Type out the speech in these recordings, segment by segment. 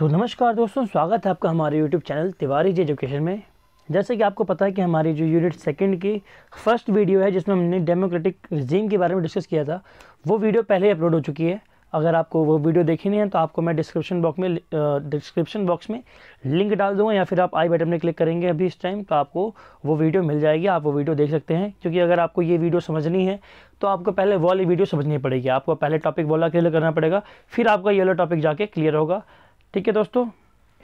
तो नमस्कार दोस्तों स्वागत है आपका हमारे YouTube channel Tiwari ji education में जैसे कि आपको पता है कि हमारी जो यूनिट सेकंड की फर्स्ट वीडियो है जिसमें हमने डेमोक्रेटिक रिजीम के बारे में डिस्कस किया था वो वीडियो पहले ही अपलोड हो चुकी है अगर आपको वो वीडियो देखनी है तो आपको मैं डिस्क्रिप्शन बॉक्स में डिस्क्रिप्शन बॉक्स में लिंक डाल दूँगा या फिर आप आई बटन में क्लिक करेंगे अभी इस टाइम तो आपको वो वीडियो मिल जाएगी आप वो वीडियो देख सकते हैं क्योंकि अगर आपको ये वीडियो समझनी है तो आपको पहले वाली वीडियो समझनी पड़ेगी आपको पहले टॉपिक वाला क्लियर करना पड़ेगा फिर आपका येलो टॉपिक जाके क्लियर होगा ठीक है दोस्तों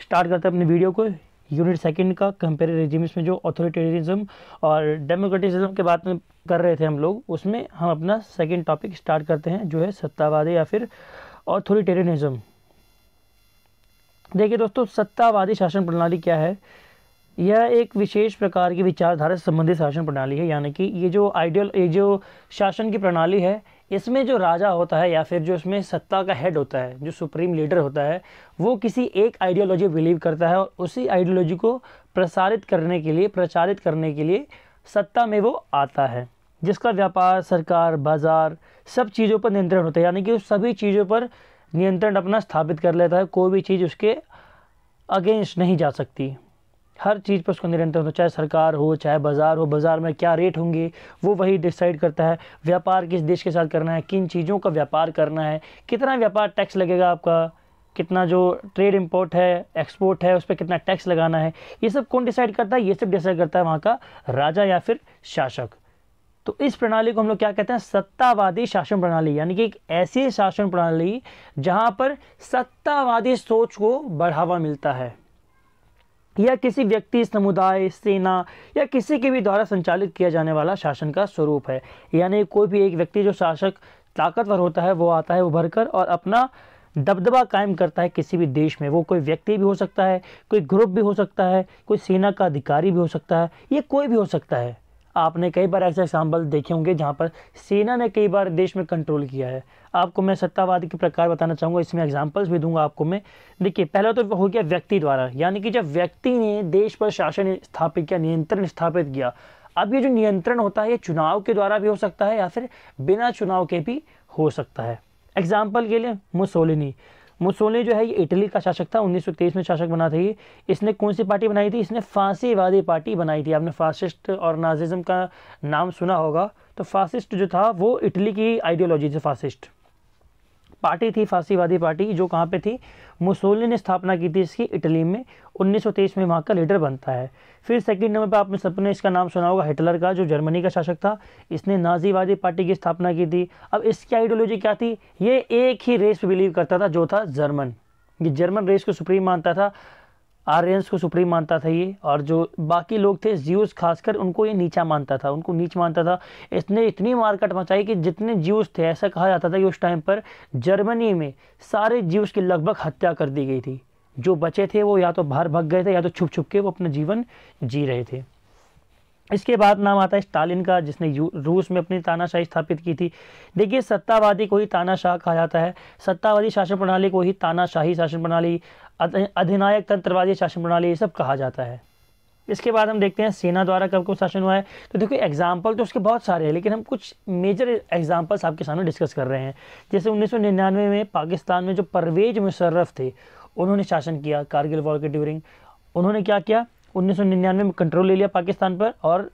स्टार्ट करते हैं अपनी वीडियो को यूनिट सेकंड का कंपेरिजम इसमें जो ऑथोरिटेरिज्म और डेमोक्रेटिसिज्म के बात में कर रहे थे हम लोग उसमें हम अपना सेकंड टॉपिक स्टार्ट करते हैं जो है सत्तावादी या फिर ऑथोरिटेरिज्म देखिए दोस्तों सत्तावादी शासन प्रणाली क्या है यह एक विशेष प्रकार की विचारधारा संबंधित शासन प्रणाली है यानी कि ये जो आइडियल ये जो शासन की प्रणाली है इसमें जो राजा होता है या फिर जो इसमें सत्ता का हेड होता है जो सुप्रीम लीडर होता है वो किसी एक आइडियोलॉजी बिलीव करता है और उसी आइडियोलॉजी को प्रसारित करने के लिए प्रचारित करने के लिए सत्ता में वो आता है जिसका व्यापार सरकार बाज़ार सब चीज़ों पर नियंत्रण होता है यानी कि उस सभी चीज़ों पर नियंत्रण अपना स्थापित कर लेता है कोई भी चीज़ उसके अगेंस्ट नहीं जा सकती हर चीज़ पर उसको निरंतर होता चाहे सरकार हो चाहे बाज़ार हो बाज़ार में क्या रेट होंगे वो वही डिसाइड करता है व्यापार किस देश के साथ करना है किन चीज़ों का व्यापार करना है कितना व्यापार टैक्स लगेगा आपका कितना जो ट्रेड इंपोर्ट है एक्सपोर्ट है उस पर कितना टैक्स लगाना है ये सब कौन डिसाइड करता है ये सब डिसाइड करता है वहाँ का राजा या फिर शासक तो इस प्रणाली को हम लोग क्या कहते हैं सत्तावादी शासन प्रणाली यानी कि एक ऐसी शासन प्रणाली जहाँ पर सत्तावादी सोच को बढ़ावा मिलता है या किसी व्यक्ति समुदाय सेना या किसी के भी द्वारा संचालित किया जाने वाला शासन का स्वरूप है यानी कोई भी एक व्यक्ति जो शासक ताकतवर होता है वो आता है उभर कर और अपना दबदबा कायम करता है किसी भी देश में वो कोई व्यक्ति भी हो सकता है कोई ग्रुप भी हो सकता है कोई सेना का अधिकारी भी हो सकता है ये कोई भी हो सकता है आपने कई बार ऐसे एग्जाम्पल देखे होंगे जहाँ पर सेना ने कई बार देश में कंट्रोल किया है आपको मैं सत्तावाद के प्रकार बताना चाहूँगा इसमें एग्जाम्पल्स भी दूंगा आपको मैं देखिए पहला तो हो गया व्यक्ति द्वारा यानी कि जब व्यक्ति ने देश पर शासन स्थापित किया नियंत्रण स्थापित किया अब ये जो नियंत्रण होता है ये चुनाव के द्वारा भी हो सकता है या फिर बिना चुनाव के भी हो सकता है एग्जाम्पल के लिए मुसोलिनी मुसोलिनी जो है ये इटली का शासक था 1923 में शासक बना था ये इसने कौन सी पार्टी बनाई थी इसने फांसीवादी पार्टी बनाई थी आपने फासिस्ट और नाजिज़म का नाम सुना होगा तो फासिस्ट जो था वो इटली की आइडियोलॉजी से फासिस्ट पार्टी थी फांसीवादी पार्टी जो कहाँ पे थी मुसोलिनी ने स्थापना की थी इसकी इटली में 1923 में वहाँ का लीडर बनता है फिर सेकंड नंबर पर आपने सबने इसका नाम सुना होगा हिटलर का जो जर्मनी का शासक था इसने नाजीवादी पार्टी की स्थापना की थी अब इसकी आइडियोलॉजी क्या थी ये एक ही रेस पर बिलीव करता था जो था जर्मन ये जर्मन रेस को सुप्रीम मानता था आर्यंस को सुप्रीम मानता था ये और जो बाकी लोग थे जियोस खासकर उनको ये नीचा मानता था उनको नीच मानता था इसने इतनी मारकट मचाई कि जितने जियोस थे ऐसा कहा जाता था कि उस टाइम पर जर्मनी में सारे जियोस की लगभग हत्या कर दी गई थी जो बचे थे वो या तो बाहर भग गए थे या तो छुप छुप के वो अपना जीवन जी रहे थे इसके बाद नाम आता है स्टालिन का जिसने रूस में अपनी तानाशाही स्थापित की थी देखिए सत्तावादी को ही तानाशाह कहा जाता है सत्तावादी शासन प्रणाली को ही तानाशाही शासन प्रणाली अधिनायक तंत्रवादी शासन प्रणाली ये सब कहा जाता है इसके बाद हम देखते हैं सेना द्वारा कब कब शासन हुआ है तो देखो एग्जाम्पल तो उसके बहुत सारे हैं लेकिन हम कुछ मेजर एग्जाम्पल्स आपके सामने डिस्कस कर रहे हैं जैसे उन्नीस में पाकिस्तान में जो परवेज मुशर्रफ थे उन्होंने शासन किया कारगिल वॉर के ड्यूरिंग उन्होंने क्या किया उन्नीस में कंट्रोल ले लिया पाकिस्तान पर और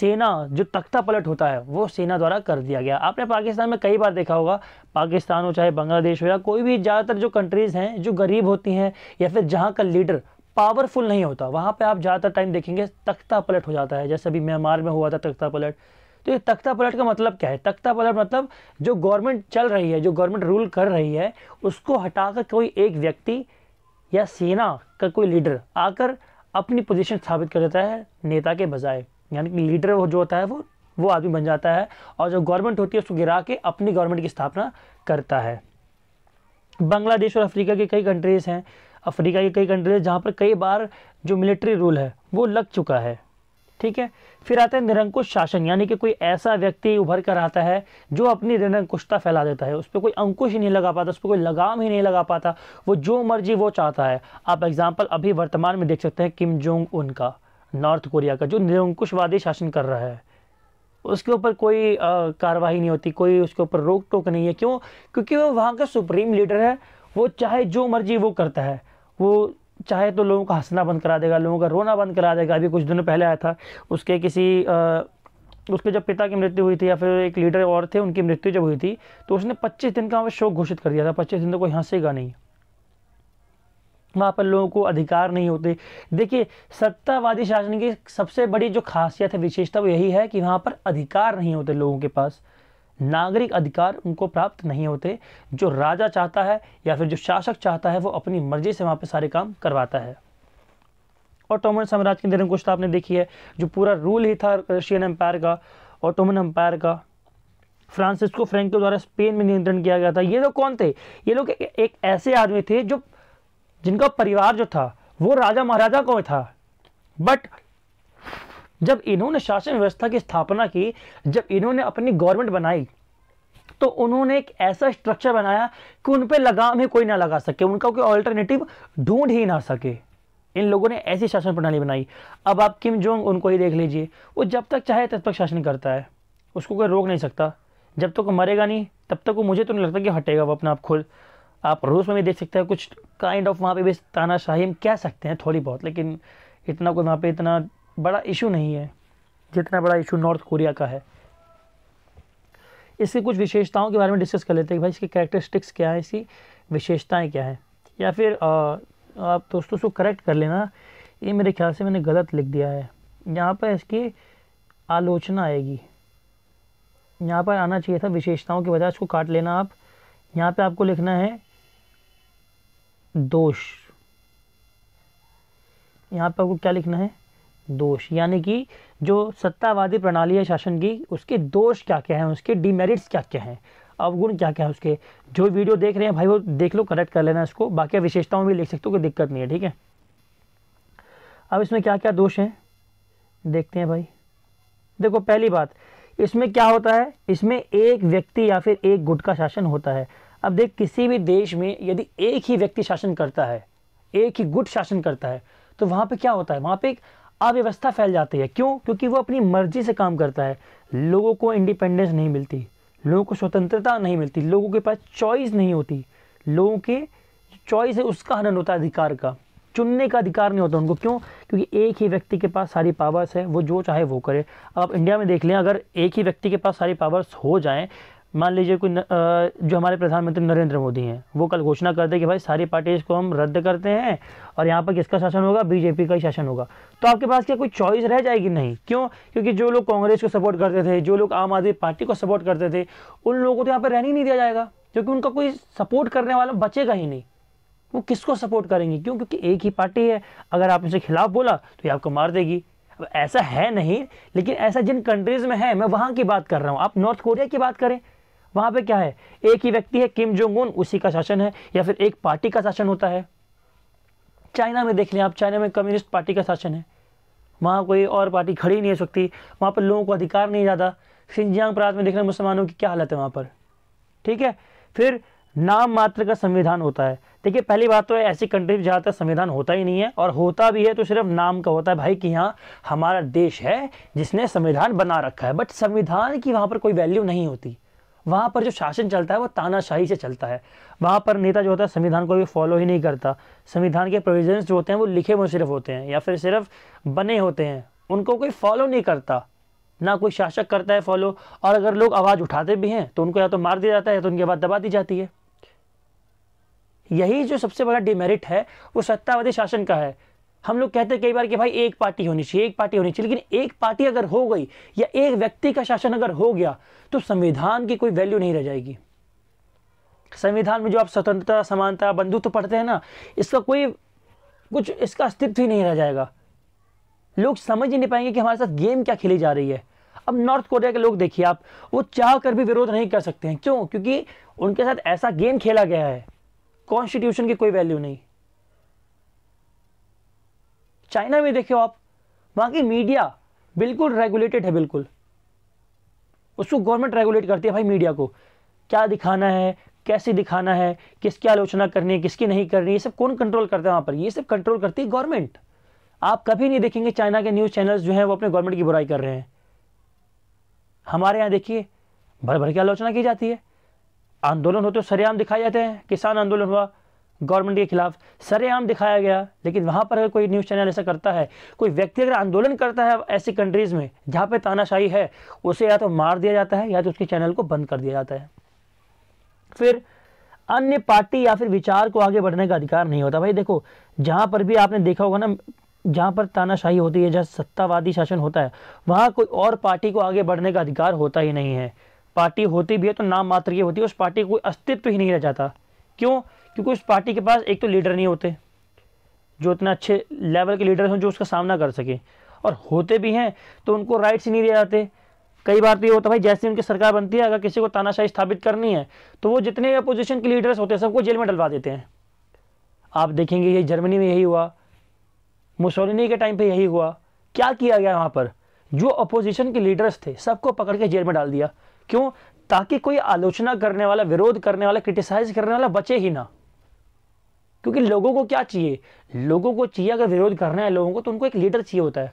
सेना जो तख्ता पलट होता है वो सेना द्वारा कर दिया गया आपने पाकिस्तान में कई बार देखा होगा पाकिस्तान हो चाहे बांग्लादेश हो या कोई भी ज़्यादातर जो कंट्रीज़ हैं जो गरीब होती हैं या फिर जहाँ का लीडर पावरफुल नहीं होता वहाँ पे आप ज़्यादातर टाइम देखेंगे तख्ता पलट हो जाता है जैसे अभी म्यांमार में हुआ था तख्ता पलट तो ये तख्ता पलट का मतलब क्या है तख्ता पलट मतलब जो गवर्नमेंट चल रही है जो गवर्नमेंट रूल कर रही है उसको हटाकर कोई एक व्यक्ति या सेना का कोई लीडर आकर अपनी पोजीशन स्थापित कर देता है नेता के बजाय यानी कि लीडर जो होता है वो वो आदमी बन जाता है और जो गवर्नमेंट होती है उसको गिरा के अपनी गवर्नमेंट की स्थापना करता है बांग्लादेश और अफ्रीका की कई कंट्रीज़ हैं अफ्रीका की कई कंट्रीज जहाँ पर कई बार जो मिलिट्री रूल है वो लग चुका है ठीक है फिर आता है निरंकुश शासन यानी कि कोई ऐसा व्यक्ति उभर कर आता है जो अपनी निरंकुशता फैला देता है उस पर कोई अंकुश ही नहीं लगा पाता उस पर कोई लगाम ही नहीं लगा पाता वो जो मर्जी वो चाहता है आप एग्ज़ाम्पल अभी वर्तमान में देख सकते हैं किम जोंग उनका नॉर्थ कोरिया का जो निरंकुशवादी शासन कर रहा है उसके ऊपर कोई कार्रवाई नहीं होती कोई उसके ऊपर रोक टोक नहीं है क्यों क्योंकि वो वहाँ का सुप्रीम लीडर है वो चाहे जो मर्जी वो करता है वो चाहे तो लोगों का हंसना बंद करा देगा लोगों का रोना बंद करा देगा अभी कुछ दिनों पहले आया था उसके किसी आ, उसके जब पिता की मृत्यु हुई थी या फिर एक लीडर और थे उनकी मृत्यु जब हुई थी तो उसने 25 दिन का शोक घोषित कर दिया था 25 दिन तो कोई हंसेगा नहीं वहाँ पर लोगों को अधिकार नहीं होते देखिए सत्तावादी शासन की सबसे बड़ी जो खासियत है विशेषता वो यही है कि वहाँ पर अधिकार नहीं होते लोगों के पास नागरिक अधिकार उनको प्राप्त नहीं होते जो राजा चाहता है या फिर जो शासक चाहता है वो अपनी मर्जी से वहाँ पर सारे काम करवाता है ऑटोमन साम्राज्य की निरंकुशता तो आपने देखी है जो पूरा रूल ही था रशियन एम्पायर का ऑटोमन एम्पायर का फ्रांसिस्को फ्रेंको द्वारा स्पेन में नियंत्रण किया गया था ये लोग कौन थे ये लोग एक ऐसे आदमी थे जो जिनका परिवार जो था वो राजा महाराजा को था बट जब इन्होंने शासन व्यवस्था की स्थापना की जब इन्होंने अपनी गवर्नमेंट बनाई तो उन्होंने एक ऐसा स्ट्रक्चर बनाया कि उन पर लगाम ही कोई ना लगा सके उनका कोई ऑल्टरनेटिव ढूंढ ही ना सके इन लोगों ने ऐसी शासन प्रणाली बनाई अब आप किम जोंग उनको ही देख लीजिए वो जब तक चाहे तब तक शासन करता है उसको कोई रोक नहीं सकता जब तक वो मरेगा नहीं तब तक वो मुझे तो नहीं लगता कि हटेगा वो अपना आप खुद आप रूस में भी देख सकते हैं कुछ काइंड ऑफ वहाँ पे भी तानाशाही हम कह सकते हैं थोड़ी बहुत लेकिन इतना कोई वहाँ पे इतना बड़ा इशू नहीं है जितना बड़ा इशू नॉर्थ कोरिया का है इसके कुछ विशेषताओं के बारे में डिस्कस कर लेते हैं कि भाई इसकी कैरेक्टरिस्टिक्स क्या है इसकी विशेषताएँ क्या हैं या फिर आ, आप दोस्तों उसको करेक्ट कर लेना ये मेरे ख्याल से मैंने गलत लिख दिया है यहाँ पर इसकी आलोचना आएगी यहाँ पर आना चाहिए था विशेषताओं की वजह इसको काट लेना आप यहाँ पे आपको लिखना है दोष यहाँ पर आपको क्या लिखना है दोष यानी कि जो सत्तावादी प्रणाली है शासन की उसके दोष क्या क्या हैं उसके डिमेरिट्स क्या क्या हैं अवगुण क्या क्या है उसके जो वीडियो देख रहे हैं भाई वो देख लो करेक्ट कर लेना इसको बाकी विशेषताओं भी लिख सकते हो कोई दिक्कत नहीं है ठीक है अब इसमें क्या क्या दोष हैं देखते हैं भाई देखो पहली बात इसमें क्या होता है इसमें एक व्यक्ति या फिर एक गुट का शासन होता है अब देख किसी भी देश में यदि एक ही व्यक्ति शासन करता है एक ही गुट शासन करता है तो वहाँ पे क्या होता है वहाँ पे एक अव्यवस्था फैल जाती है क्यों क्योंकि वो अपनी मर्जी से काम करता है लोगों को इंडिपेंडेंस नहीं मिलती लोगों को स्वतंत्रता नहीं मिलती लोगों के पास चॉइस नहीं होती लोगों के चॉइस है उसका हनन होता है अधिकार का चुनने का अधिकार नहीं होता उनको क्यों क्योंकि एक ही व्यक्ति के पास सारी पावर्स है वो जो चाहे वो करे आप इंडिया में देख लें अगर एक ही व्यक्ति के पास सारी पावर्स हो जाएं मान लीजिए कोई जो हमारे प्रधानमंत्री नरेंद्र मोदी हैं वो कल घोषणा कर दे कि भाई सारी पार्टीज को हम रद्द करते हैं और यहाँ पर किसका शासन होगा बीजेपी का ही शासन होगा तो आपके पास क्या कोई चॉइस रह जाएगी नहीं क्यों क्योंकि जो लोग कांग्रेस को सपोर्ट करते थे जो लोग आम आदमी पार्टी को सपोर्ट करते थे उन लोगों को तो यहाँ पर रहने ही नहीं दिया जाएगा क्योंकि उनका कोई सपोर्ट करने वाला बचेगा ही नहीं वो किसको सपोर्ट करेंगे क्यों क्योंकि एक ही पार्टी है अगर आप उनसे खिलाफ बोला तो ये आपको मार देगी अब ऐसा है नहीं लेकिन ऐसा जिन कंट्रीज़ में है मैं वहाँ की बात कर रहा हूँ आप नॉर्थ कोरिया की बात करें वहाँ पे क्या है एक ही व्यक्ति है किम जोंग उन उसी का शासन है या फिर एक पार्टी का शासन होता है चाइना में देख लें आप चाइना में कम्युनिस्ट पार्टी का शासन है वहाँ कोई और पार्टी खड़ी नहीं हो सकती वहाँ पर लोगों को अधिकार नहीं ज़्यादा सिंजियांग प्रांत में देख रहे मुसलमानों की क्या हालत है वहाँ पर ठीक है फिर नाम मात्र का संविधान होता है देखिए पहली बात तो है ऐसी कंट्री में तक संविधान होता ही नहीं है और होता भी है तो सिर्फ नाम का होता है भाई कि हाँ हमारा देश है जिसने संविधान बना रखा है बट संविधान की वहाँ पर कोई वैल्यू नहीं होती वहाँ पर जो शासन चलता है वो तानाशाही से चलता है वहाँ पर नेता जो होता है संविधान को भी फॉलो ही नहीं करता संविधान के प्रोविजन जो होते हैं वो लिखे हुए सिर्फ होते हैं या फिर सिर्फ बने होते हैं उनको कोई फॉलो नहीं करता ना कोई शासक करता है फॉलो और अगर लोग आवाज़ उठाते भी हैं तो उनको या तो मार दिया जाता है या तो उनकी आवाज़ दबा दी जाती है यही जो सबसे बड़ा डिमेरिट है वो सत्तावादी शासन का है हम लोग कहते हैं कई बार कि भाई एक पार्टी होनी चाहिए एक पार्टी होनी चाहिए लेकिन एक पार्टी अगर हो गई या एक व्यक्ति का शासन अगर हो गया तो संविधान की कोई वैल्यू नहीं रह जाएगी संविधान में जो आप स्वतंत्रता समानता बंधुत्व पढ़ते हैं ना इसका कोई कुछ इसका अस्तित्व ही नहीं रह जाएगा लोग समझ ही नहीं पाएंगे कि हमारे साथ गेम क्या खेली जा रही है अब नॉर्थ कोरिया के लोग देखिए आप वो चाह कर भी विरोध नहीं कर सकते हैं क्यों क्योंकि उनके साथ ऐसा गेम खेला गया है कॉन्स्टिट्यूशन की कोई वैल्यू नहीं चाइना में देखो आप वहाँ की मीडिया बिल्कुल रेगुलेटेड है बिल्कुल उसको गवर्नमेंट रेगुलेट करती है भाई मीडिया को क्या दिखाना है कैसे दिखाना है किसकी आलोचना करनी है किसकी नहीं करनी ये सब कौन कंट्रोल करता है वहाँ पर ये सब कंट्रोल करती है गवर्नमेंट आप कभी नहीं देखेंगे चाइना के न्यूज़ चैनल्स जो हैं वो अपने गवर्नमेंट की बुराई कर रहे हैं हमारे यहाँ देखिए भर भर की आलोचना की जाती है आंदोलन होते तो सरेआम दिखाए जाते हैं किसान आंदोलन हुआ गवर्नमेंट के खिलाफ सरेआम दिखाया गया लेकिन वहां पर अगर कोई न्यूज़ चैनल ऐसा करता है कोई व्यक्ति अगर आंदोलन करता है ऐसी कंट्रीज़ में जहां पे तानाशाही है उसे या तो मार दिया जाता है या तो उसके चैनल को बंद कर दिया जाता है फिर अन्य पार्टी या फिर विचार को आगे बढ़ने का अधिकार नहीं होता भाई देखो जहां पर भी आपने देखा होगा ना जहां पर तानाशाही होती है जहां सत्तावादी शासन होता है वहां कोई और पार्टी को आगे बढ़ने का अधिकार होता ही नहीं है पार्टी होती भी है तो नाम मात्र की होती है उस पार्टी कोई अस्तित्व ही नहीं रह जाता क्यों क्योंकि उस पार्टी के पास एक तो लीडर नहीं होते जो इतने अच्छे लेवल के लीडर हों जो उसका सामना कर सके और होते भी हैं तो उनको राइट्स नहीं दिए जाते कई बार तो ये होता भाई जैसे उनकी सरकार बनती है अगर किसी को तानाशाही स्थापित करनी है तो वो जितने अपोजिशन के लीडर्स होते हैं सबको जेल में डलवा देते हैं आप देखेंगे ये जर्मनी में यही हुआ मुसोलिनी के टाइम पे यही हुआ क्या किया गया वहाँ पर जो अपोजिशन के लीडर्स थे सबको पकड़ के जेल में डाल दिया क्यों ताकि कोई आलोचना करने वाला विरोध करने वाला क्रिटिसाइज करने वाला बचे ही ना क्योंकि लोगों को क्या चाहिए लोगों को चाहिए अगर विरोध करना है लोगों को तो उनको एक लीडर चाहिए होता है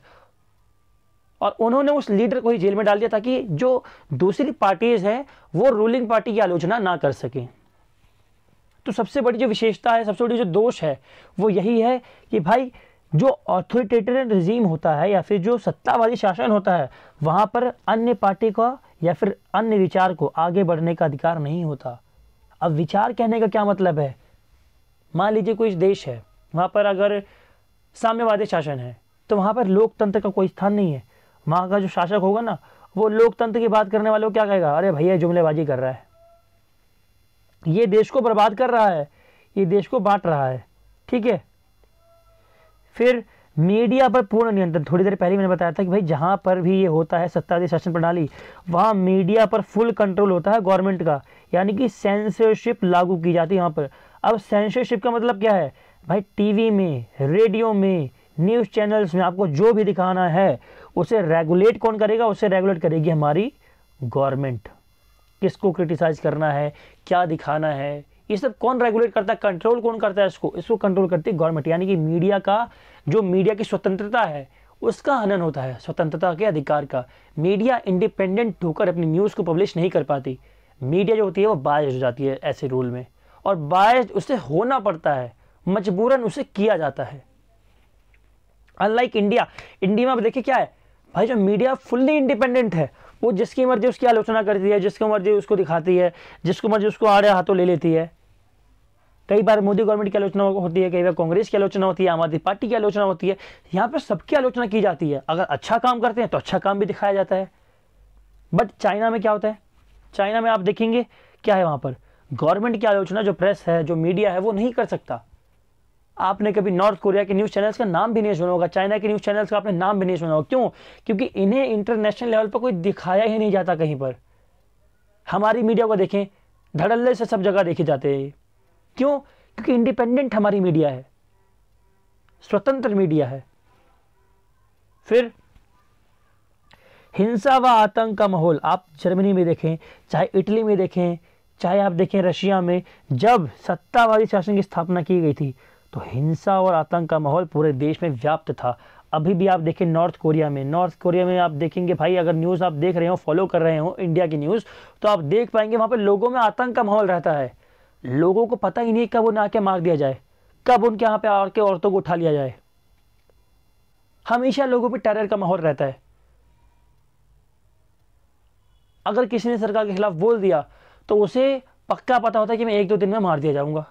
और उन्होंने उस लीडर को ही जेल में डाल दिया ताकि जो दूसरी पार्टीज हैं वो रूलिंग पार्टी की आलोचना ना कर सकें तो सबसे बड़ी जो विशेषता है सबसे बड़ी जो दोष है वो यही है कि भाई जो ऑथोरिटेटरियन रिजीम होता है या फिर जो सत्तावादी शासन होता है वहाँ पर अन्य पार्टी का या फिर अन्य विचार को आगे बढ़ने का अधिकार नहीं होता अब विचार कहने का क्या मतलब है मान लीजिए कोई देश है वहाँ पर अगर साम्यवादी शासन है तो वहाँ पर लोकतंत्र का कोई स्थान नहीं है वहाँ का जो शासक होगा ना वो लोकतंत्र की बात करने वालों क्या कहेगा अरे भैया जुमलेबाजी कर रहा है ये देश को बर्बाद कर रहा है ये देश को बांट रहा है ठीक है फिर मीडिया पर पूर्ण नियंत्रण थोड़ी देर पहले मैंने बताया था कि भाई जहां पर भी ये होता है सत्ताधीश शासन प्रणाली वहां मीडिया पर फुल कंट्रोल होता है गवर्नमेंट का यानी कि सेंसरशिप लागू की जाती है यहां पर अब सेंसरशिप का मतलब क्या है भाई टीवी में रेडियो में न्यूज़ चैनल्स में आपको जो भी दिखाना है उसे रेगुलेट कौन करेगा उसे रेगुलेट करेगी हमारी गवर्नमेंट किसको क्रिटिसाइज करना है क्या दिखाना है ये सब कौन रेगुलेट करता है कंट्रोल कौन करता है इसको इसको कंट्रोल करती है गवर्नमेंट यानी कि मीडिया का जो मीडिया की स्वतंत्रता है उसका हनन होता है स्वतंत्रता के अधिकार का मीडिया इंडिपेंडेंट होकर अपनी न्यूज़ को पब्लिश नहीं कर पाती मीडिया जो होती है वो बायस हो जाती है ऐसे रूल में और बायस उसे होना पड़ता है मजबूरन उसे किया जाता है अनलाइक इंडिया इंडिया में आप देखिए क्या है भाई जो मीडिया फुल्ली इंडिपेंडेंट है वो जिसकी मर्जी उसकी आलोचना करती है जिसकी मर्जी उसको दिखाती है जिसको मर्जी उसको आड़े हाथों ले लेती है कई बार मोदी गवर्नमेंट की आलोचना होती है कई बार कांग्रेस की आलोचना होती है आम आदमी पार्टी की आलोचना होती है यहाँ पर सबकी आलोचना की जाती है अगर अच्छा काम करते हैं तो अच्छा काम भी दिखाया जाता है बट चाइना में क्या होता है चाइना में आप देखेंगे क्या है वहाँ पर गवर्नमेंट की आलोचना जो प्रेस है जो मीडिया है वो नहीं कर सकता आपने कभी नॉर्थ कोरिया के न्यूज़ चैनल्स का नाम भी नहीं सुना होगा चाइना के न्यूज़ चैनल्स का आपने नाम भी नहीं सुना होगा क्यों क्योंकि इन्हें इंटरनेशनल लेवल पर कोई दिखाया ही नहीं जाता कहीं पर हमारी मीडिया को देखें धड़ल्ले से सब जगह देखे जाते हैं क्यों क्योंकि इंडिपेंडेंट हमारी मीडिया है स्वतंत्र मीडिया है फिर हिंसा व आतंक का माहौल आप जर्मनी में देखें चाहे इटली में देखें चाहे आप देखें रशिया में जब सत्तावादी शासन की स्थापना की गई थी तो हिंसा और आतंक का माहौल पूरे देश में व्याप्त था अभी भी आप देखें नॉर्थ कोरिया में नॉर्थ कोरिया में आप देखेंगे भाई अगर न्यूज़ आप देख रहे हो फॉलो कर रहे हो इंडिया की न्यूज़ तो आप देख पाएंगे वहाँ पर लोगों में आतंक का माहौल रहता है लोगों को पता ही नहीं कब उन्हें आके मार दिया जाए कब उनके यहाँ पे आके औरतों को उठा लिया जाए हमेशा लोगों पर टेरर का माहौल रहता है अगर किसी ने सरकार के खिलाफ बोल दिया तो उसे पक्का पता होता है कि मैं एक दो दिन में मार दिया जाऊँगा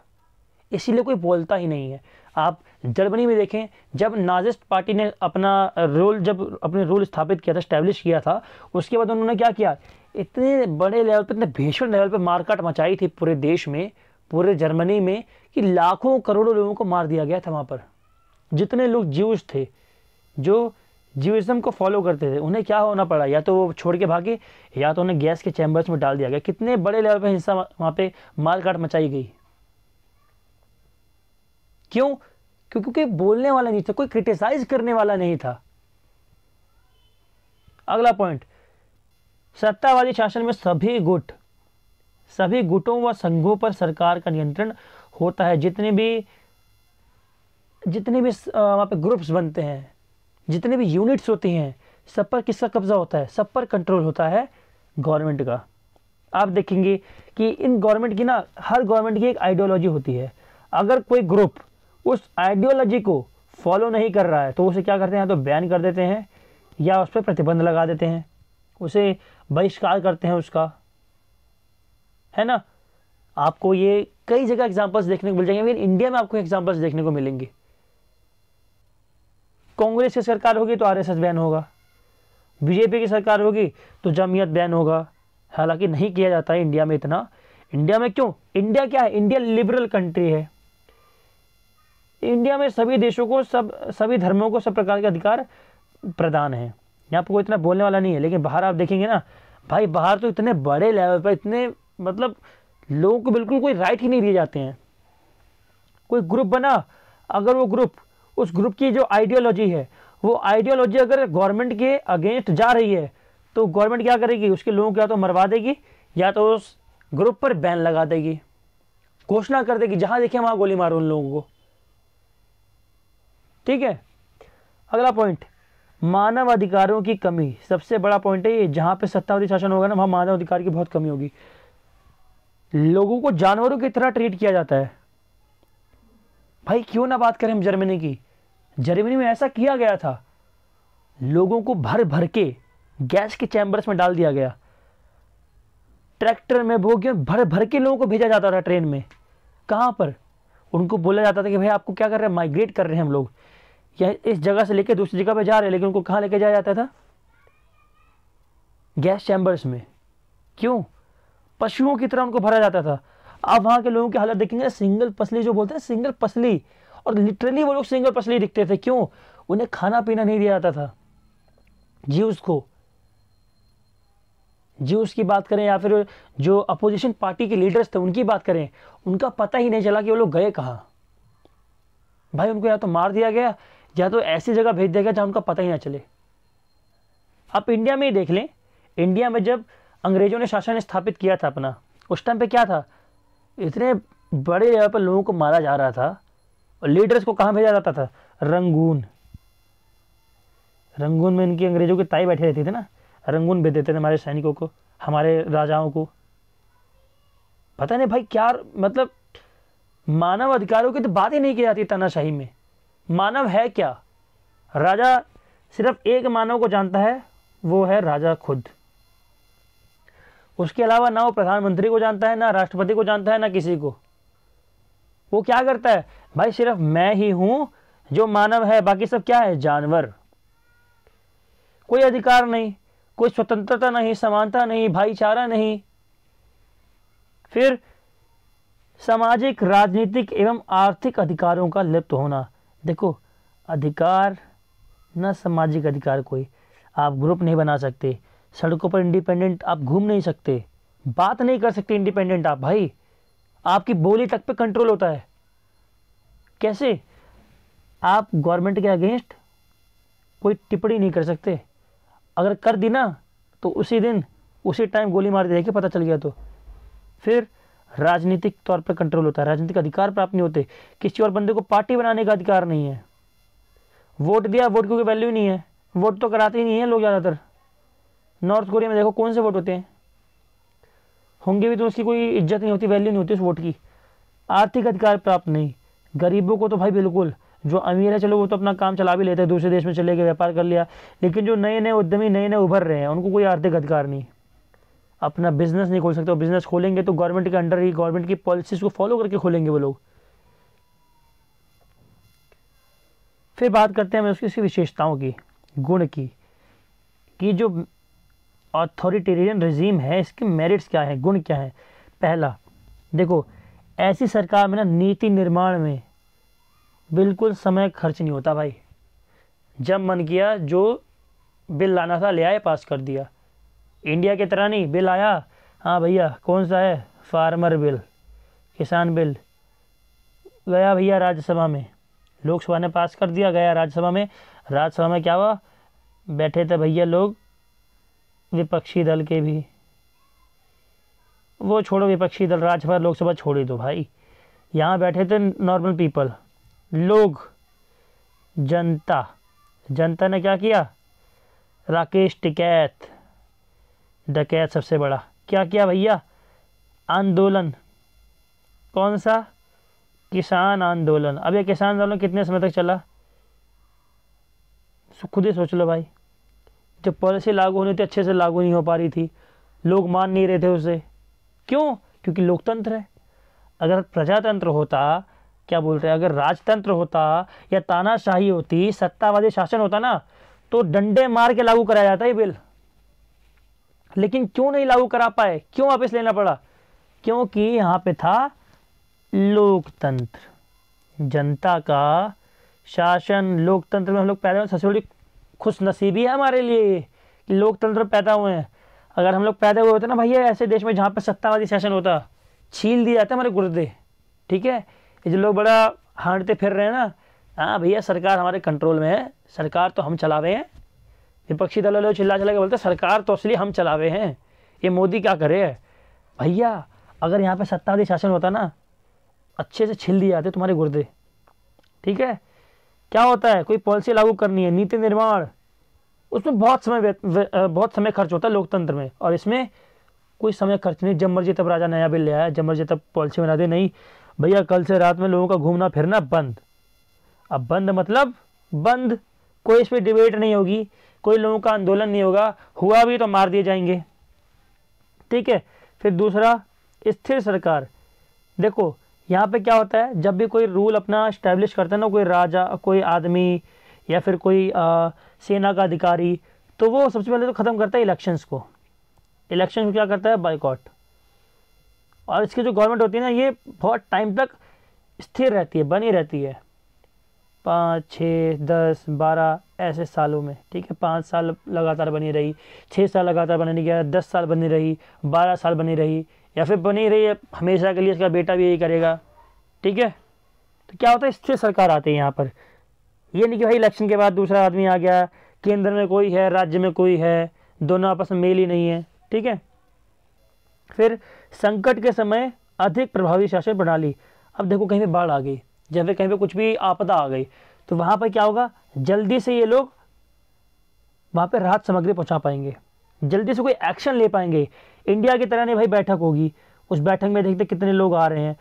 इसीलिए कोई बोलता ही नहीं है आप जर्मनी में देखें जब नाजिस्ट पार्टी ने अपना रोल जब अपने रोल स्थापित किया था स्टैब्लिश किया था उसके बाद उन्होंने क्या किया इतने बड़े लेवल पर इतने भीषण लेवल पर मारकाट मचाई थी पूरे देश में पूरे जर्मनी में कि लाखों करोड़ों लोगों को मार दिया गया था वहाँ पर जितने लोग ज्यूज थे जो जीविज्म को फॉलो करते थे उन्हें क्या होना पड़ा या तो वो छोड़ के भागे या तो उन्हें गैस के चैम्बर्स में डाल दिया गया कितने बड़े लेवल पर हिंसा वहाँ पर मारकाट मचाई गई क्यों क्योंकि बोलने वाला नहीं था कोई क्रिटिसाइज करने वाला नहीं था अगला पॉइंट सत्तावादी शासन में सभी गुट सभी गुटों व संघों पर सरकार का नियंत्रण होता है जितने भी जितने भी वहाँ पे ग्रुप्स बनते हैं जितने भी यूनिट्स होती हैं सब पर किसका कब्जा होता है सब पर कंट्रोल होता है गवर्नमेंट का आप देखेंगे कि इन गवर्नमेंट की ना हर गवर्नमेंट की एक आइडियोलॉजी होती है अगर कोई ग्रुप उस आइडियोलॉजी को फॉलो नहीं कर रहा है तो उसे क्या करते हैं तो बैन कर देते हैं या उस पर प्रतिबंध लगा देते हैं उसे बहिष्कार करते हैं उसका है ना आपको ये कई जगह एग्जाम्पल्स देखने को मिल जाएंगे इंडिया में आपको एग्जाम्पल्स देखने को मिलेंगे कांग्रेस की सरकार होगी तो आरएसएस बैन होगा बीजेपी की सरकार होगी तो जमीयत बैन होगा हालांकि नहीं किया जाता है इंडिया में इतना इंडिया में क्यों इंडिया क्या है इंडिया लिबरल कंट्री है इंडिया में सभी देशों को सब सभी धर्मों को सब प्रकार के अधिकार प्रदान है यहाँ पर कोई इतना बोलने वाला नहीं है लेकिन बाहर आप देखेंगे ना भाई बाहर तो इतने बड़े लेवल पर इतने मतलब लोगों को बिल्कुल कोई राइट ही नहीं दिए जाते हैं कोई ग्रुप बना अगर वो ग्रुप उस ग्रुप की जो आइडियोलॉजी है वो आइडियोलॉजी अगर गवर्नमेंट के अगेंस्ट जा रही है तो गवर्नमेंट क्या करेगी उसके लोगों को या तो मरवा देगी या तो उस ग्रुप पर बैन लगा देगी घोषणा कर देगी जहां देखे वहां गोली मारो उन लोगों को ठीक है अगला पॉइंट मानव अधिकारों की कमी सबसे बड़ा पॉइंट है ये जहां पे सत्तावादी शासन होगा ना वहां मानव अधिकार की बहुत कमी होगी लोगों को जानवरों की तरह ट्रीट किया जाता है भाई क्यों ना बात करें हम जर्मनी की जर्मनी में ऐसा किया गया था लोगों को भर भर के गैस के चैम्बर्स में डाल दिया गया ट्रैक्टर में बोगियों भर भर के लोगों को भेजा जाता था ट्रेन में कहाँ पर उनको बोला जाता था कि भाई आपको क्या कर रहे हैं माइग्रेट कर रहे हैं हम लोग या इस जगह से लेकर दूसरी जगह पर जा रहे हैं लेकिन उनको कहाँ लेके जाया जाता था गैस चैम्बर्स में क्यों पशुओं की तरह उनको भरा जाता था अब वहाँ के लोगों की हालत देखेंगे सिंगल पसली जो बोलते हैं सिंगल पसली और लिटरली वो लोग सिंगल पसली दिखते थे क्यों उन्हें खाना पीना नहीं दिया जाता था जी उसको जी उसकी बात करें या फिर जो अपोजिशन पार्टी के लीडर्स थे उनकी बात करें उनका पता ही नहीं चला कि वो लोग गए कहाँ भाई उनको या तो मार दिया गया या तो ऐसी जगह भेज दिया गया जहाँ उनका पता ही ना चले आप इंडिया में ही देख लें इंडिया में जब अंग्रेजों ने शासन स्थापित किया था अपना उस टाइम पे क्या था इतने बड़े लेवल पर लोगों को मारा जा रहा था और लीडर्स को कहाँ भेजा जाता था रंगून रंगून में इनकी अंग्रेजों की ताई बैठी रहती थी ना रंगून भेज देते थे हमारे सैनिकों को हमारे राजाओं को पता नहीं भाई क्या मतलब मानव अधिकारों की तो बात ही नहीं की जाती तानाशाही में मानव है क्या राजा सिर्फ एक मानव को जानता है वो है राजा खुद उसके अलावा ना वो प्रधानमंत्री को जानता है ना राष्ट्रपति को जानता है ना किसी को वो क्या करता है भाई सिर्फ मैं ही हूं जो मानव है बाकी सब क्या है जानवर कोई अधिकार नहीं कोई स्वतंत्रता नहीं समानता नहीं भाईचारा नहीं फिर सामाजिक राजनीतिक एवं आर्थिक अधिकारों का लिप्त होना देखो अधिकार न सामाजिक अधिकार कोई आप ग्रुप नहीं बना सकते सड़कों पर इंडिपेंडेंट आप घूम नहीं सकते बात नहीं कर सकते इंडिपेंडेंट आप भाई आपकी बोली तक पे कंट्रोल होता है कैसे आप गवर्नमेंट के अगेंस्ट कोई टिप्पणी नहीं कर सकते अगर कर दी ना तो उसी दिन उसी टाइम गोली मार दी कि पता चल गया तो फिर राजनीतिक तौर पर कंट्रोल होता है राजनीतिक अधिकार प्राप्त नहीं होते किसी और बंदे को पार्टी बनाने का अधिकार नहीं है वोट दिया वोट की कोई वैल्यू नहीं है वोट तो कराते ही नहीं है लोग ज़्यादातर नॉर्थ कोरिया में देखो कौन से वोट होते हैं होंगे भी तो उसकी कोई इज्जत नहीं होती वैल्यू नहीं होती उस वोट की आर्थिक अधिकार प्राप्त नहीं गरीबों को तो भाई बिल्कुल जो अमीर है चलो वो तो अपना काम चला भी लेते हैं दूसरे देश में चले गए व्यापार कर लिया लेकिन जो नए नए उद्यमी नए नए उभर रहे हैं उनको कोई आर्थिक अधिकार नहीं अपना बिजनेस नहीं खोल सकते बिजनेस खोलेंगे तो गवर्नमेंट के अंडर ही गवर्नमेंट की पॉलिसीज़ को फॉलो करके खोलेंगे वो लोग फिर बात करते हैं हमें उसकी इसकी विशेषताओं की गुण की कि जो ऑथोरिटेरियन रिजीम है इसके मेरिट्स क्या हैं गुण क्या हैं पहला देखो ऐसी सरकार में ना नीति निर्माण में बिल्कुल समय खर्च नहीं होता भाई जब मन किया जो बिल लाना था ले आए पास कर दिया इंडिया की तरह नहीं बिल आया हाँ भैया कौन सा है फार्मर बिल किसान बिल गया भैया राज्यसभा में लोकसभा ने पास कर दिया गया राज्यसभा में राज्यसभा में क्या हुआ बैठे थे भैया लोग विपक्षी दल के भी वो छोड़ो विपक्षी दल राज्यसभा लोकसभा छोड़ ही दो भाई यहाँ बैठे थे नॉर्मल पीपल लोग जनता जनता ने क्या किया राकेश टिकैत डकैत सबसे बड़ा क्या किया भैया आंदोलन कौन सा किसान आंदोलन अब ये किसान आंदोलन कितने समय तक चला खुद ही सोच लो भाई जब पॉलिसी लागू होनी थी अच्छे से लागू नहीं हो पा रही थी लोग मान नहीं रहे थे उसे क्यों क्योंकि लोकतंत्र है अगर प्रजातंत्र होता क्या बोलते हैं अगर राजतंत्र होता या तानाशाही होती सत्तावादी शासन होता ना तो डंडे मार के लागू कराया जाता ये बिल लेकिन क्यों नहीं लागू करा पाए क्यों वापस लेना पड़ा क्योंकि यहां पे था लोकतंत्र जनता का शासन लोकतंत्र में हम लोग पैदा हुए सबसे बड़ी खुशनसीबी है हमारे लिए कि लोकतंत्र पैदा हुए हैं अगर हम लोग पैदा हुए होते ना भैया ऐसे देश में जहाँ पर सत्तावादी शासन होता छील दिया जाता हमारे गुर्दे ठीक है ये जो लोग बड़ा हांडते फिर रहे हैं ना हाँ भैया सरकार हमारे कंट्रोल में है सरकार तो हम चला रहे हैं विपक्षी दल वाले चिल्ला चला के बोलते सरकार तो असली हम चला रहे हैं ये मोदी क्या करे भैया अगर यहाँ पर सत्तावादी शासन होता ना अच्छे से छिल दिए जाते तुम्हारे गुर्दे ठीक है क्या होता है कोई पॉलिसी लागू करनी है नीति निर्माण उसमें बहुत समय बहुत समय खर्च होता है लोकतंत्र में और इसमें कोई समय खर्च नहीं जब मर्जी तब राजा नया बिल ले आया जब मर्जी तब पॉलिसी बना दे नहीं भैया कल से रात में लोगों का घूमना फिरना बंद अब बंद मतलब बंद कोई इस पर डिबेट नहीं होगी कोई लोगों का आंदोलन नहीं होगा हुआ भी तो मार दिए जाएंगे ठीक है फिर दूसरा स्थिर सरकार देखो यहाँ पे क्या होता है जब भी कोई रूल अपना इस्टेब्लिश करता है ना कोई राजा कोई आदमी या फिर कोई आ, सेना का अधिकारी तो वो सबसे पहले तो ख़त्म करता है इलेक्शंस को इलेक्शन क्या करता है बाइकॉट और इसकी जो गवर्नमेंट होती है ना ये बहुत टाइम तक स्थिर रहती है बनी रहती है पाँच छः दस बारह ऐसे सालों में ठीक है पाँच साल लगातार बनी रही छः साल लगातार बनी गया दस साल बनी रही बारह साल बनी रही या फिर बनी रही है हमेशा के लिए इसका बेटा भी यही करेगा ठीक है तो क्या होता है स्थिर सरकार आती है यहाँ पर ये नहीं कि भाई इलेक्शन के बाद दूसरा आदमी आ गया केंद्र में कोई है राज्य में कोई है दोनों आपस में मेल ही नहीं है ठीक है फिर संकट के समय अधिक प्रभावी शासन प्रणाली अब देखो कहीं पे बाढ़ आ गई जब कहीं पे कुछ भी आपदा आ गई तो वहाँ पर क्या होगा जल्दी से ये लोग वहाँ पर राहत सामग्री पहुँचा पाएंगे जल्दी से कोई एक्शन ले पाएंगे इंडिया की तरह नहीं भाई बैठक होगी उस बैठक में देखते कितने लोग आ रहे हैं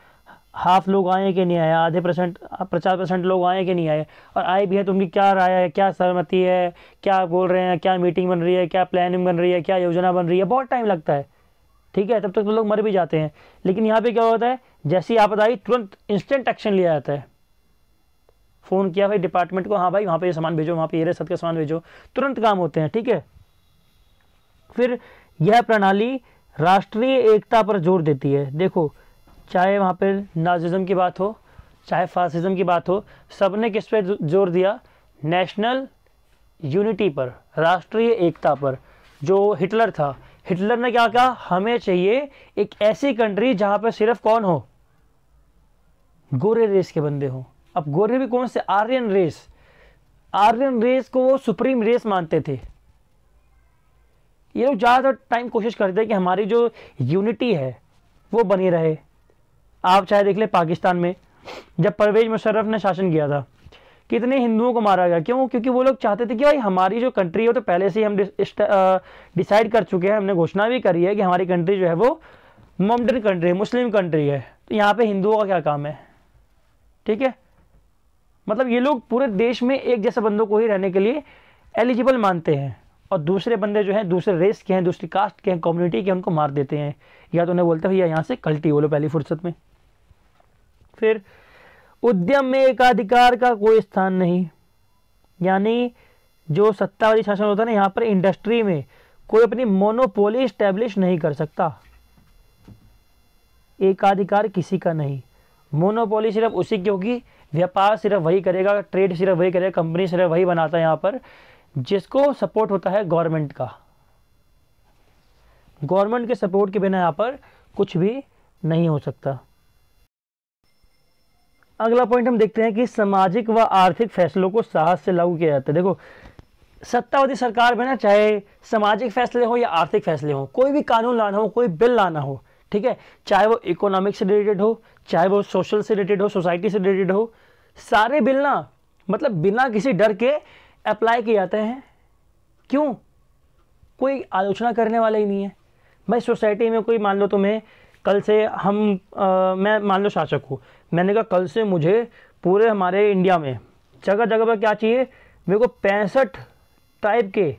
हाफ लोग आए कि नहीं आए आधे परसेंट पचास परसेंट लोग आए कि नहीं आए और आए भी है तो उनकी क्या राय है क्या सहमति है क्या बोल रहे हैं क्या मीटिंग बन रही है क्या प्लानिंग बन रही है क्या योजना बन रही है बहुत टाइम लगता है ठीक है तब तक तो लोग मर भी जाते हैं लेकिन यहाँ पे क्या होता है जैसी आपदा आई तुरंत इंस्टेंट एक्शन लिया जाता है फ़ोन किया भाई डिपार्टमेंट को हाँ भाई वहाँ पे ये सामान भेजो वहाँ पे ये सत का सामान भेजो तुरंत काम होते हैं ठीक है फिर यह प्रणाली राष्ट्रीय एकता पर जोर देती है देखो चाहे वहाँ पर नाजिज़म की बात हो चाहे फासिज़म की बात हो सब ने किस पर जोर दिया नेशनल यूनिटी पर राष्ट्रीय एकता पर जो हिटलर था हिटलर ने क्या कहा हमें चाहिए एक ऐसी कंट्री जहाँ पर सिर्फ कौन हो गोरे रेस के बंदे हों अब गोरे भी कौन से आर्यन रेस आर्यन रेस को वो सुप्रीम रेस मानते थे ये लोग ज़्यादातर टाइम कोशिश करते हैं कि हमारी जो यूनिटी है वो बनी रहे आप चाहे देख ले पाकिस्तान में जब परवेज मुशर्रफ ने शासन किया था कितने हिंदुओं को मारा गया क्यों क्योंकि वो लोग चाहते थे कि भाई हमारी जो कंट्री है तो पहले से ही हम डिसाइड कर चुके हैं हमने घोषणा भी करी है कि हमारी कंट्री जो है वो मोमडन कंट्री है मुस्लिम कंट्री है तो यहाँ पे हिंदुओं का क्या काम है ठीक है मतलब ये लोग पूरे देश में एक जैसे बंदों को ही रहने के लिए एलिजिबल मानते हैं और दूसरे बंदे जो हैं दूसरे रेस के हैं दूसरी कास्ट के हैं कम्युनिटी के उनको मार देते हैं या तो उन्हें बोलते भैया यहाँ से कल्टी बोलो पहली फुर्सत में फिर उद्यम में एकाधिकार का कोई स्थान नहीं यानी जो सत्ता वाली शासन होता है ना यहाँ पर इंडस्ट्री में कोई अपनी मोनोपोली स्टैब्लिश नहीं कर सकता एकाधिकार किसी का नहीं मोनोपोली सिर्फ उसी की होगी व्यापार सिर्फ वही करेगा ट्रेड सिर्फ वही करेगा कंपनी सिर्फ वही बनाता है यहाँ पर जिसको सपोर्ट होता है गवर्नमेंट का गवर्नमेंट के सपोर्ट के बिना यहाँ पर कुछ भी नहीं हो सकता अगला पॉइंट हम देखते हैं कि सामाजिक व आर्थिक फैसलों को साहस से लागू किया जाता है देखो सत्तावादी सरकार में ना चाहे सामाजिक फैसले हो या आर्थिक फैसले हो कोई भी कानून लाना हो कोई बिल लाना हो ठीक है चाहे वो इकोनॉमिक से रिलेटेड हो चाहे वो सोशल से रिलेटेड हो सोसाइटी से रिलेटेड हो सारे बिल ना मतलब बिना किसी डर के अप्लाई किए जाते हैं क्यों कोई आलोचना करने वाला ही नहीं है भाई सोसाइटी में कोई मान लो तुम्हें कल से हम आ, मैं मान लो शासक हूँ मैंने कहा कल से मुझे पूरे हमारे इंडिया में जगह जगह पर क्या चाहिए मेरे को पैंसठ टाइप के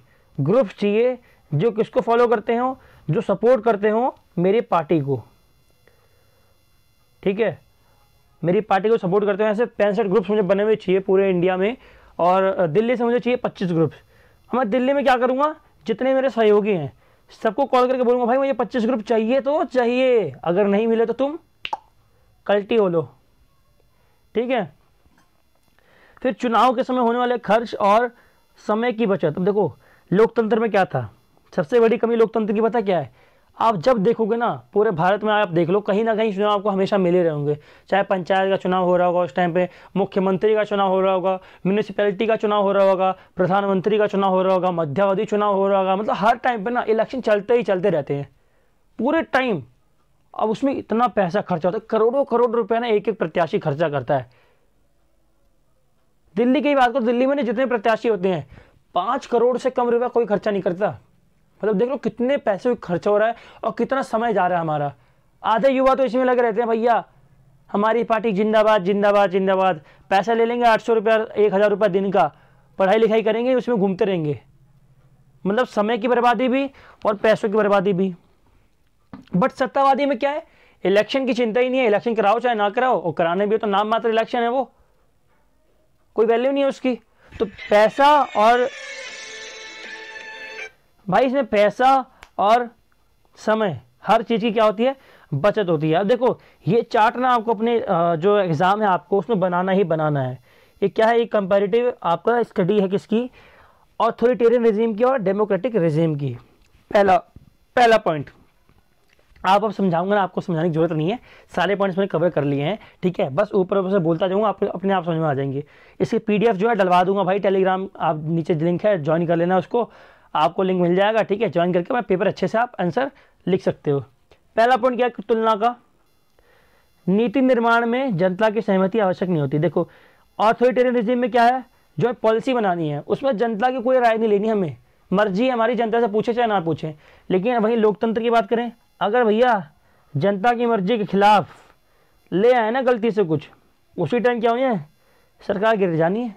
ग्रुप्स चाहिए जो किसको फॉलो करते हो जो सपोर्ट करते हो मेरी पार्टी को ठीक है मेरी पार्टी को सपोर्ट करते हैं ऐसे पैंसठ ग्रुप्स मुझे बने हुए चाहिए पूरे इंडिया में और दिल्ली से मुझे चाहिए पच्चीस ग्रुप्स मैं दिल्ली में क्या करूँगा जितने मेरे सहयोगी हैं सबको कॉल करके बोलूँगा भाई मुझे पच्चीस ग्रुप चाहिए तो चाहिए अगर नहीं मिले तो तुम कल्टी हो लो ठीक है फिर चुनाव के समय होने वाले खर्च और समय की बचत अब देखो लोकतंत्र में क्या था सबसे बड़ी कमी लोकतंत्र की पता क्या है आप जब देखोगे ना पूरे भारत में आप देख लो कहीं ना कहीं चुनाव आपको हमेशा मिले रहेंगे होंगे चाहे पंचायत का चुनाव हो रहा होगा उस टाइम पे मुख्यमंत्री का चुनाव हो रहा होगा म्यूनिसिपैलिटी का चुनाव हो रहा होगा प्रधानमंत्री का चुनाव हो रहा होगा मध्यावधि चुनाव हो रहा होगा मतलब हर टाइम पे ना इलेक्शन चलते ही चलते रहते हैं पूरे टाइम अब उसमें इतना पैसा खर्चा होता है करोड़ों करोड़ रुपए ना एक एक प्रत्याशी खर्चा करता है दिल्ली की बात करो दिल्ली में ना जितने प्रत्याशी होते हैं पाँच करोड़ से कम रुपया कोई खर्चा नहीं करता मतलब देख लो कितने पैसे खर्चा हो रहा है और कितना समय जा रहा है हमारा आधे युवा तो इसमें लगे रहते हैं भैया हमारी पार्टी जिंदाबाद जिंदाबाद जिंदाबाद पैसा ले लेंगे आठ सौ रुपया एक हज़ार रुपया दिन का पढ़ाई लिखाई करेंगे उसमें घूमते रहेंगे मतलब समय की बर्बादी भी और पैसों की बर्बादी भी बट सत्तावादी में क्या है इलेक्शन की चिंता ही नहीं है इलेक्शन कराओ चाहे ना कराओ और कराने भी हो तो नाम मात्र इलेक्शन है वो कोई वैल्यू नहीं है उसकी तो पैसा और भाई इसमें पैसा और समय हर चीज़ की क्या होती है बचत होती है अब देखो ये चार्ट ना आपको अपने जो एग्ज़ाम है आपको उसमें बनाना ही बनाना है ये क्या है ये कंपेरेटिव आपका स्टडी है किसकी ऑथोरिटेरियन रिजीम की और डेमोक्रेटिक रिजीम की पहला पहला पॉइंट आप अब समझाऊंगा ना आपको समझाने की जरूरत नहीं है सारे पॉइंट्स मैंने कवर कर लिए हैं ठीक है बस ऊपर ऊपर से बोलता जाऊंगा आप अपने आप समझ में आ जाएंगे इसकी पीडीएफ जो है डलवा दूंगा भाई टेलीग्राम आप नीचे लिंक है ज्वाइन कर लेना उसको आपको लिंक मिल जाएगा ठीक है ज्वाइन करके मैं पेपर अच्छे से आप आंसर लिख सकते हो पहला पॉइंट क्या है तुलना का नीति निर्माण में जनता की सहमति आवश्यक नहीं होती देखो ऑथोरिटेरियन रिजिम में क्या है जो है पॉलिसी बनानी है उसमें जनता की कोई राय नहीं लेनी हमें मर्जी हमारी जनता से पूछे चाहे ना पूछे लेकिन वहीं लोकतंत्र की बात करें अगर भैया जनता की मर्जी के ख़िलाफ़ ले आए ना गलती से कुछ उसी टाइम क्या होनी है सरकार गिर जानी है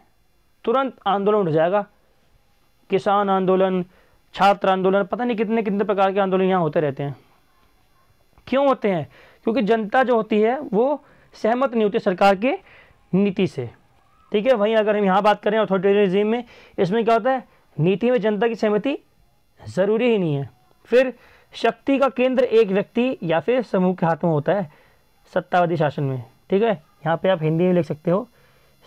तुरंत आंदोलन उठ जाएगा किसान आंदोलन छात्र आंदोलन पता नहीं कितने कितने प्रकार के आंदोलन यहाँ होते रहते हैं क्यों होते हैं क्योंकि जनता जो होती है वो सहमत नहीं होती सरकार के नीति से ठीक है वहीं अगर हम यहाँ बात करें अथॉरिटेरियनिज्म में इसमें क्या होता है नीति में जनता की सहमति ज़रूरी ही नहीं है फिर शक्ति का केंद्र एक व्यक्ति या फिर समूह के हाथ में होता है सत्तावादी शासन में ठीक है यहाँ पे आप हिंदी में लिख सकते हो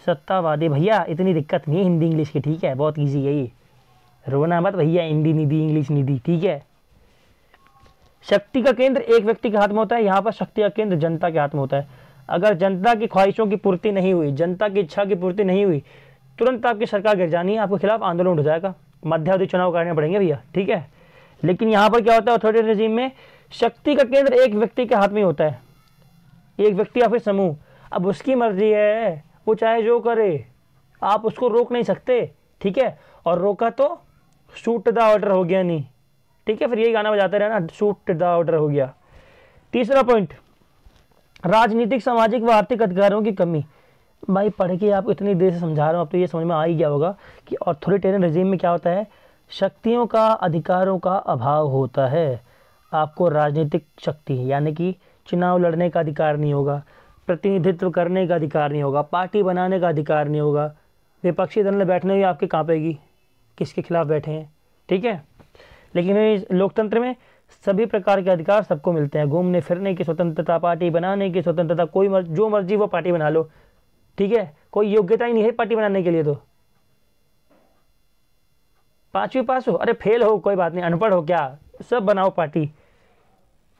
सत्तावादी भैया इतनी दिक्कत नहीं है हिंदी इंग्लिश की ठीक है बहुत ईजी है ये रोना मत भैया हिंदी निधि इंग्लिश निधि ठीक है शक्ति का केंद्र एक व्यक्ति के हाथ में होता है यहाँ पर शक्ति का केंद्र जनता के हाथ में होता है अगर जनता की ख्वाहिशों की पूर्ति नहीं हुई जनता की इच्छा की पूर्ति नहीं हुई तुरंत आपकी सरकार गिर जानी है आपके खिलाफ आंदोलन उठ जाएगा मध्यावधि चुनाव करने पड़ेंगे भैया ठीक है लेकिन यहां पर क्या होता है अथॉरिटी रजीम में शक्ति का केंद्र एक व्यक्ति के हाथ में होता है एक व्यक्ति या फिर समूह अब उसकी मर्जी है वो चाहे जो करे आप उसको रोक नहीं सकते ठीक है और रोका तो शूट द ऑर्डर हो गया नहीं ठीक है फिर यही गाना बजाते रहे ना शूट द ऑर्डर हो गया तीसरा पॉइंट राजनीतिक सामाजिक व आर्थिक अधिकारों की कमी भाई पढ़ के आप इतनी देर से समझा रहा हूँ आप तो ये समझ में आ ही गया होगा कि ऑथोरिटेरियन रजीम में क्या होता है शक्तियों का अधिकारों का अभाव होता है आपको राजनीतिक शक्ति यानी कि चुनाव लड़ने का अधिकार नहीं होगा प्रतिनिधित्व करने का अधिकार नहीं होगा पार्टी बनाने का अधिकार नहीं होगा विपक्षी दल में बैठने भी आपके कांपेगी किसके खिलाफ बैठे हैं ठीक है लेकिन लोकतंत्र में सभी प्रकार के अधिकार सबको मिलते हैं घूमने फिरने की स्वतंत्रता पार्टी बनाने की स्वतंत्रता कोई मर्जी जो मर्जी वो पार्टी बना लो ठीक है कोई योग्यता ही नहीं है पार्टी बनाने के लिए तो पाँचवीं पास हो अरे फेल हो कोई बात नहीं अनपढ़ हो क्या सब बनाओ पार्टी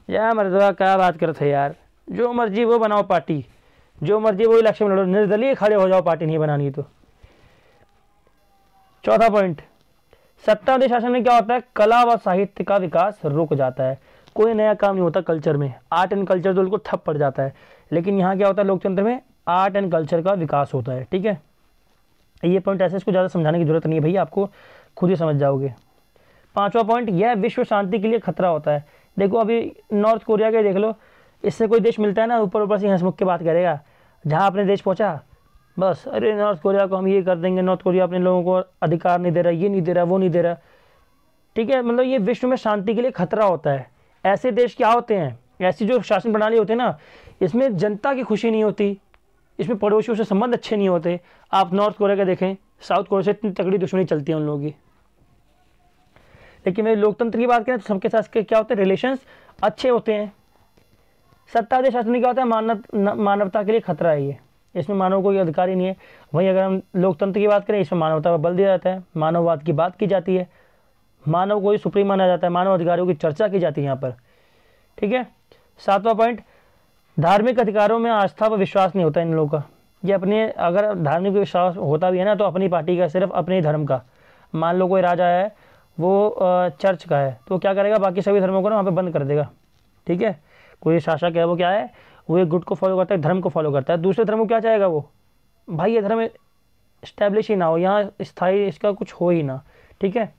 या मरतबा क्या बात करते यार जो मर्जी वो बनाओ पार्टी जो मर्जी वो इलेक्शन में लड़ो निर्दलीय खड़े हो जाओ पार्टी नहीं बनानी तो चौथा पॉइंट सत्ता शासन में क्या होता है कला व साहित्य का विकास रुक जाता है कोई नया काम नहीं होता कल्चर में आर्ट एंड कल्चर तो बिल्कुल ठप पड़ जाता है लेकिन यहाँ क्या होता है लोकतंत्र में आर्ट एंड कल्चर का विकास होता है ठीक है ये पॉइंट ऐसे इसको ज़्यादा समझाने की जरूरत नहीं है भैया आपको खुद ही समझ जाओगे पांचवा पॉइंट यह विश्व शांति के लिए खतरा होता है देखो अभी नॉर्थ कोरिया के देख लो इससे कोई देश मिलता है ना ऊपर ऊपर से हंसमुख की बात करेगा जहाँ अपने देश पहुँचा बस अरे नॉर्थ कोरिया को हम ये कर देंगे नॉर्थ कोरिया अपने लोगों को अधिकार नहीं दे रहा ये नहीं दे रहा वो नहीं दे रहा ठीक है मतलब ये विश्व में शांति के लिए खतरा होता है ऐसे देश क्या होते हैं ऐसी जो शासन प्रणाली होती है ना इसमें जनता की खुशी नहीं होती इसमें पड़ोसियों से संबंध अच्छे नहीं होते आप नॉर्थ कोरिया का देखें साउथ कोरिया से इतनी तगड़ी दुश्मनी चलती है उन लोगों की लेकिन मैं लोकतंत्र की बात करें तो सबके साथ के क्या होते हैं रिलेशन अच्छे होते हैं सत्ता के शासन क्या होता है मानव मानवता के लिए खतरा है ये इसमें मानव कोई अधिकार ही नहीं है वहीं अगर हम लोकतंत्र की बात करें इसमें मानवता पर बल दिया जाता है मानववाद की बात की जाती है मानव को ही सुप्रीम माना जाता है मानव अधिकारों की चर्चा की जाती है यहाँ पर ठीक है सातवां पॉइंट धार्मिक अधिकारों में आस्था पर विश्वास नहीं होता इन लोगों का ये अपने अगर धार्मिक विश्वास होता भी है ना तो अपनी पार्टी का सिर्फ अपने धर्म का मान लो कोई राजा है वो चर्च का है तो क्या करेगा बाकी सभी धर्मों को ना वहाँ पर बंद कर देगा ठीक है कोई शासक है वो क्या है वो एक गुट को फॉलो करता है धर्म को फॉलो करता है दूसरे धर्म को क्या चाहेगा वो भाई ये धर्म इस्टेब्लिश ही ना हो यहाँ स्थायी इसका कुछ हो ही ना ठीक है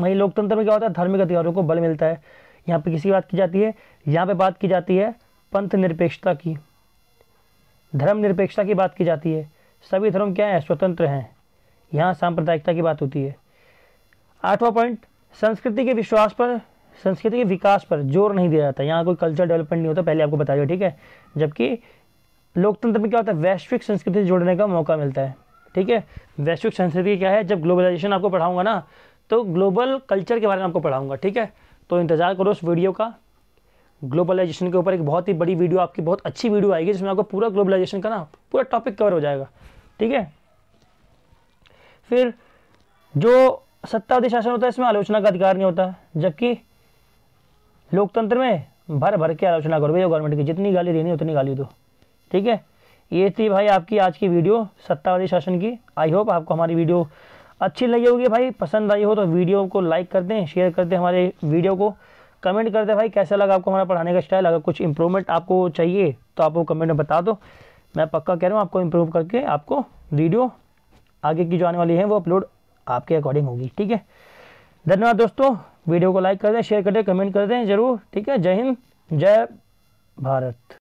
वहीं लोकतंत्र में क्या होता है धार्मिक अधिकारों को बल मिलता है यहाँ पे किसी बात की जाती है यहाँ पे बात की जाती है पंथ निरपेक्षता की धर्म निरपेक्षता की बात की जाती है सभी धर्म क्या है स्वतंत्र हैं यहाँ सांप्रदायिकता की बात होती है आठवां पॉइंट संस्कृति के विश्वास पर संस्कृति के विकास पर जोर नहीं दिया जाता यहाँ कोई कल्चर डेवलपमेंट नहीं होता पहले आपको बता दिया ठीक है जबकि लोकतंत्र में क्या होता है वैश्विक संस्कृति से जुड़ने का मौका मिलता है ठीक है वैश्विक संस्कृति क्या है जब ग्लोबलाइजेशन आपको पढ़ाऊंगा ना तो ग्लोबल कल्चर के बारे में आपको पढ़ाऊंगा ठीक है तो इंतज़ार करो उस वीडियो का ग्लोबलाइजेशन के ऊपर एक बहुत ही बड़ी वीडियो आपकी बहुत अच्छी वीडियो आएगी जिसमें आपको पूरा ग्लोबलाइजेशन का ना पूरा टॉपिक कवर हो जाएगा ठीक है फिर जो सत्ताधी शासन होता है इसमें आलोचना का अधिकार नहीं होता जबकि लोकतंत्र में भर भर के आलोचना करो भैया गवर्नमेंट की जितनी गाली देनी उतनी गाली दो ठीक है ये थी भाई आपकी आज की वीडियो सत्तावादी शासन की आई होप आपको हमारी वीडियो अच्छी लगी होगी भाई पसंद आई हो तो वीडियो को लाइक कर दें शेयर कर दें हमारे वीडियो को कमेंट कर दें भाई कैसा लगा आपको हमारा पढ़ाने का स्टाइल अगर कुछ इंप्रूवमेंट आपको चाहिए तो आप वो कमेंट में बता दो मैं पक्का कह रहा हूँ आपको इम्प्रूव करके आपको वीडियो आगे की जो आने वाली है वो अपलोड आपके अकॉर्डिंग होगी ठीक है धन्यवाद दोस्तों वीडियो को लाइक कर दें शेयर कर दें कमेंट कर दें जरूर ठीक है जय हिंद जय भारत